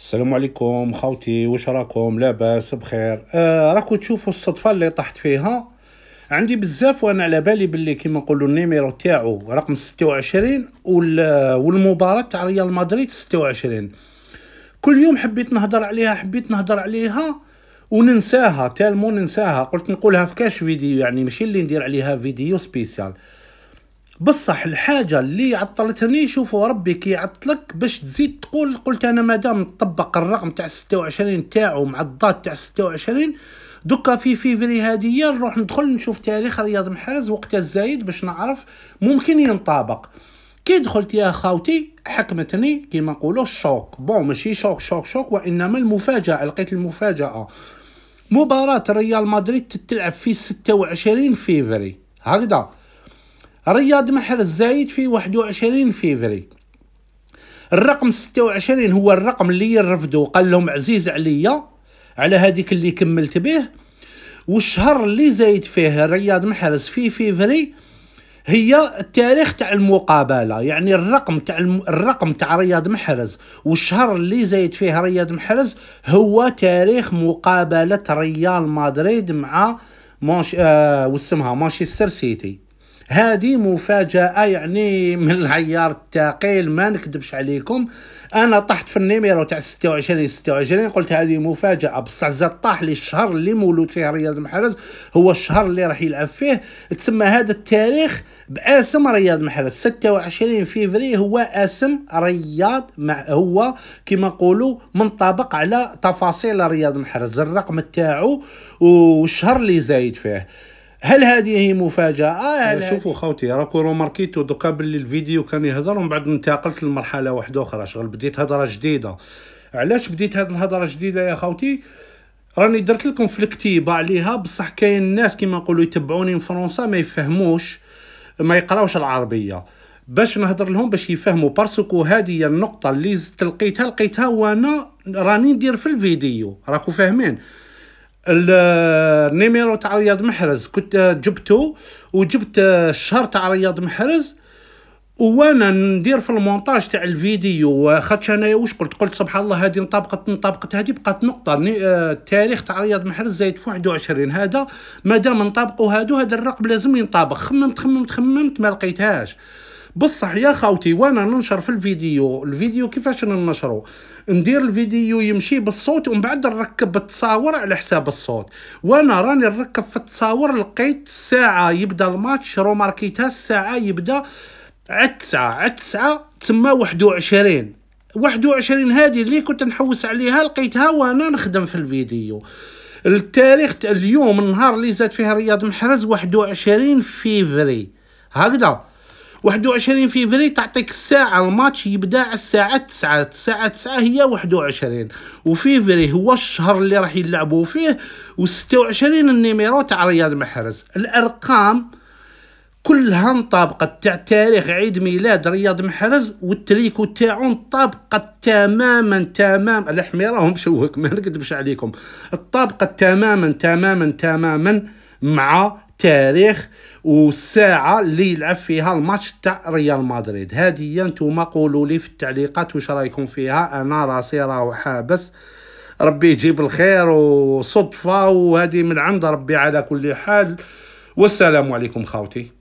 السلام عليكم خاوتي واش راكم لاباس بخير آه راكو تشوفوا الصدفه اللي طحت فيها عندي بزاف وانا على بالي باللي كيما نقولوا النيميرو تاعو رقم 26 والمباراه تاع ريال مدريد 26 كل يوم حبيت نهضر عليها حبيت نهضر عليها وننساها تالمون ننساها قلت نقولها في كاش فيديو يعني ماشي اللي ندير عليها فيديو سبيسيال بصح الحاجه اللي عطلتني شوفوا ربي كي عطلك باش تزيد تقول قلت انا مادام طبق الرقم تاع 26 تاعو مع الضاد تاع 26 دوكا في فيفري هادية نروح ندخل نشوف تاريخ رياض محرز وقت الزايد باش نعرف ممكن ينطابق كي دخلت يا خاوتي حكمتني كيما نقولوا الشوك بون ماشي شوك شوك شوك وانما المفاجاه لقيت المفاجاه مباراة ريال مدريد تتلعب في 26 فيفري هكذا رياض محر الزايد في 21 فيفري الرقم 26 هو الرقم اللي يرفدو قال لهم عزيز عليا على هذيك اللي كملت به والشهر اللي زايد فيه رياض محرز في فيفري هي التاريخ تاع المقابله يعني الرقم تاع الرقم تاع رياض محرز والشهر اللي زايد فيه رياض محرز هو تاريخ مقابله ريال مدريد مع مانش آه وسمها مانشستر سيتي هذه مفاجاه آه، يعني من العيار الثقيل ما نكذبش عليكم انا طحت في النيميرو تاع 26 26 قلت هذه مفاجاه بصح زاد طاح لي الشهر اللي مولود فيه رياض محرز هو الشهر اللي راح يلعب فيه تسمى هذا التاريخ باسم رياض محرز 26 فيفري هو اسم رياض مع هو كما نقولوا منطبق على تفاصيل رياض محرز الرقم تاعو والشهر اللي زايد فيه هل هذه مفاجاه هل آه، شوفوا خوتي راكو روماركيتو دوكا باللي الفيديو كان يهضر ومن بعد انتقلت لمرحله واحده اخرى شغل بديت هضره جديده علاش بديت هذه الهضره جديده يا خوتي راني درت لكم في الكتيبه عليها بصح كاين الناس كيما نقولوا يتبعوني من فرنسا ما يفهموش ما يقراوش العربيه باش نهضر لهم باش يفهموا بارسكو هذه هي النقطه اللي لقيتها لقيتها وانا راني ندير في الفيديو راكو فاهمين النيميرو تاع رياض محرز كنت جبته وجبت الشهر تاع رياض محرز وانا ندير في المونتاج تاع الفيديو واخدش انايا واش قلت قلت سبحان الله هذه انطبقت انطبقت هذه بقات نقطه آه، التاريخ تاع رياض محرز زايد في 21 هذا مادام نطابقوا هادو هذا الرقم لازم ينطابق خممت خممت خممت ما لقيتهاش بصح يا خاوتي وانا ننشر في الفيديو الفيديو كيفاش ننشره ندير الفيديو يمشي بالصوت ومن بعد نركب التصاور على حساب الصوت وانا راني نركب في التصاور لقيت الساعه يبدا الماتش روماركيتها الساعه يبدا عاد تسعة عاد تسعة تما واحد وعشرين واحد وعشرين هذه اللي كنت نحوس عليها لقيتها وانا نخدم في الفيديو التاريخ اليوم النهار اللي زاد فيها رياض محرز واحد وعشرين فيفري هكذا 21 فيفري تعطيك الساعة الماتش يبدا الساعة 9 الساعة 9 هي 21 وفيفري هو الشهر اللي راح يلعبوا فيه و26 النيميرو تاع رياض محرز الأرقام كلها انطبقت تاع تاريخ عيد ميلاد رياض محرز والتريكو تاعو انطبقت تماما تماما الحميرة راهم شوك ما نكذبش عليكم الطابقة تماما تماما تماما مع التاريخ والساعه اللي يلعب فيها الماتش تاع ريال مدريد هذه نتوما قولوا لي في التعليقات واش رايكم فيها انا راسي راه حابس ربي يجيب الخير وصدفه وهذه من عند ربي على كل حال والسلام عليكم خاوتي